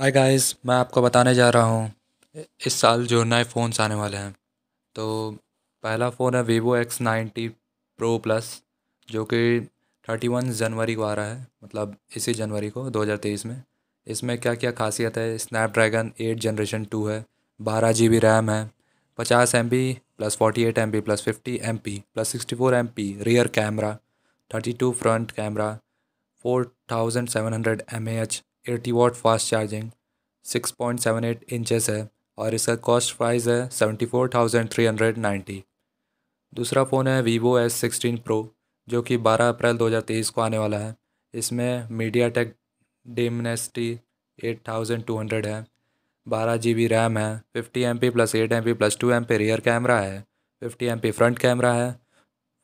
hi guys मैं आपको बताने जा रहा हूँ इस साल जो नए फ़ोन्स आने वाले हैं तो पहला फ़ोन है Vivo X ninety pro plus जो कि थर्टी वन जनवरी को आ रहा है मतलब इसी जनवरी को दो हज़ार तेईस में इसमें क्या क्या खासियत है स्नैपड्रैगन एट जनरेशन टू है बारह जी बी रैम है पचास M B plus forty eight M B plus fifty M P plus sixty four M P rear camera thirty two front camera four thousand seven hundred M A H eighty watt fast charging six point seven eight inches है और इसका cost price है seventy four thousand three hundred ninety दूसरा phone है Vivo S sixteen pro जो कि बारह अप्रैल दो हज़ार तेईस को आने वाला है इसमें MediaTek Dimensity eight thousand two hundred है बारह जी बी रैम है fifty M P plus eight M P plus two M P rear camera है fifty M P front camera है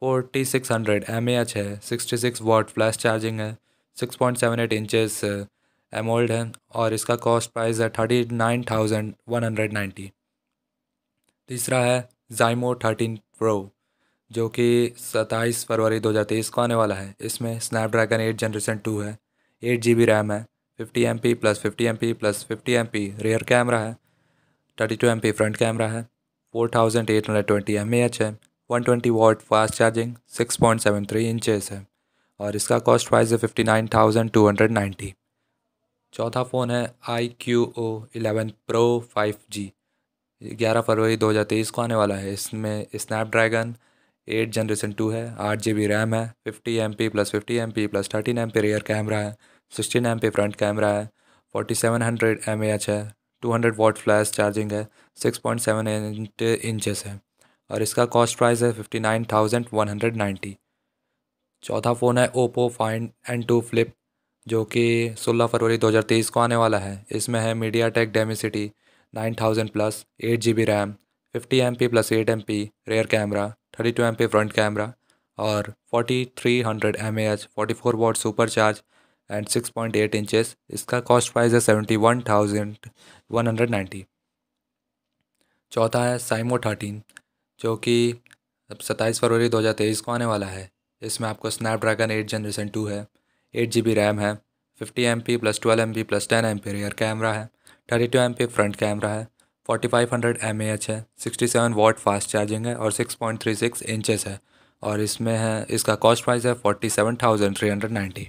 forty six hundred M A H है sixty six watt flash charging है six point seven eight inches AMOLED है और इसका cost price है thirty nine thousand one hundred ninety तीसरा है जाइमो थर्टीन प्रो जो कि सत्ताईस फरवरी दो हज़ार तेईस को आने वाला है इसमें स्नैपड्रैगन एट जनरेशन टू है एट जी बी रैम है fifty M P plus fifty M P plus fifty M P rear camera है thirty two M P front camera है four thousand eight hundred twenty M A H है one twenty watt fast charging six point seven three inches है और इसका cost price है fifty nine thousand two hundred ninety चौथा phone है I Q O eleven pro five G ग्यारह फरवरी दो हज़ार तेईस को आने वाला है इसमें स्नैपड्रैगन एट जनरेशन टू है आठ जी बी रैम है fifty M P plus fifty M P plus thirteen M P rear camera है sixteen M P front camera है forty seven hundred M A H है two hundred watt flash charging है six point seven eight inches है और इसका cost price है fifty nine thousand one hundred ninety चौथा phone है Oppo find N two flip जो कि 16 फरवरी 2023 को आने वाला है इसमें है MediaTek Dimensity nine thousand plus eight G B RAM fifty M P plus eight M P rear camera thirty two M P front camera और forty three hundred M A H forty four watt super charge and six point eight inches इसका cost price है seventy one thousand one hundred ninety चौथा है Simo thirteen जो कि सत्ताईस फरवरी दो हज़ार तेईस को आने वाला है इसमें आपको स्नैपड्रैगन एट जनरेशन टू है एट जी बी रैम है fifty M P plus twelve M P plus ten M P rear camera है thirty two M P front camera है forty five hundred M A H है sixty seven watt fast charging है और six point three six inches है और इसमें है इसका कॉस्ट प्राइस है forty seven thousand three hundred ninety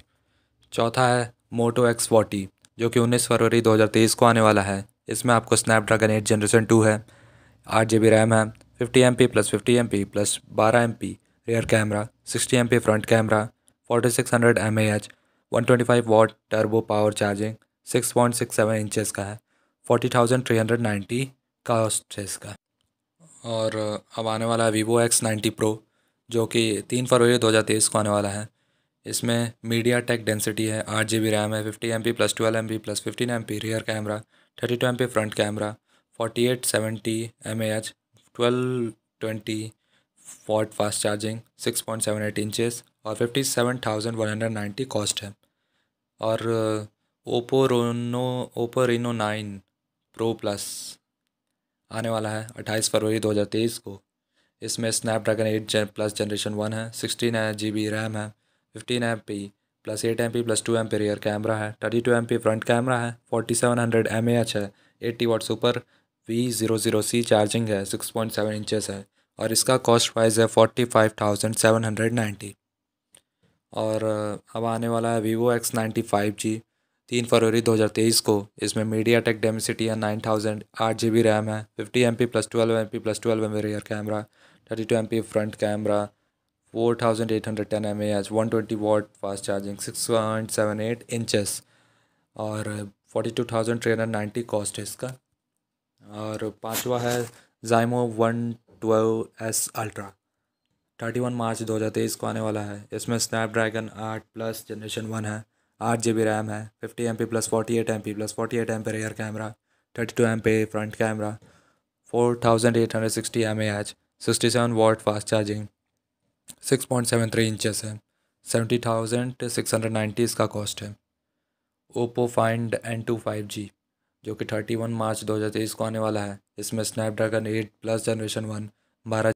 चौथा है मोटो एक्स फोर्टी जो कि उन्नीस फरवरी दो हज़ार तेईस को आने वाला है इसमें आपको स्नैपड्रैगन एट जनरेशन टू है आठ जी बी रैम है fifty M P plus fifty M P plus बारह M P rear camera sixty M P front camera 4600 M A H 125 watt turbo power charging six six point seven inches का है forty thousand three hundred ninety cost है इसका और अब आने वाला है वीवो एक्स नाइन्टी प्रो जो कि तीन फरवरी दो हज़ार तेईस को आने वाला है इसमें मीडिया टेक डेंसिटी है आठ जी बी रैम है fifty M P plus twelve M P plus fifteen M P rear camera thirty two M P front camera forty eight seventy M A H twelve twenty watt fast charging six point seven eight inches और fifty seven thousand one hundred ninety cost है और Oppo Reno Oppo Reno nine pro plus आने वाला है अट्ठाईस फरवरी दो हज़ार तेईस को इसमें Snapdragon eight gen plus generation one है सिक्सटीन जी बी रैम है fifteen M P plus eight M P plus two M P rear camera है thirty two M P front camera है forty seven hundred M A H है eighty watt super V zero zero C charging है six point seven inches है और इसका cost price है forty five thousand seven hundred ninety और अब आने वाला है Vivo X ninety five G तीन फरवरी दो हज़ार तेईस को इसमें मीडिया टेक डेमिसिटी है नाइन थाउजेंड आठ जी बी रैम है fifty M P plus twelve M P plus twelve M rear camera thirty two M P front camera four thousand eight hundred ten M H one twenty watt fast charging six point seven eight inches और forty two thousand three hundred ninety cost है इसका और पाँचवा है Xiaomi one twelve S ultra thirty one March दो हज़ार तेईस को आने वाला है इसमें स्नैपड्रैगन आठ प्लस जनरेशन वन है आठ जी बी रैम है fifty M P plus forty eight M P plus forty eight M P rear camera thirty two M P front camera four thousand eight hundred sixty M A H sixty seven watt fast charging six point seven three inches है seventy thousand six hundred ninety इसका cost है Oppo Find N two five G जो कि thirty one March दो हज़ार तेईस को आने वाला है इसमें Snapdragon eight plus generation one बारह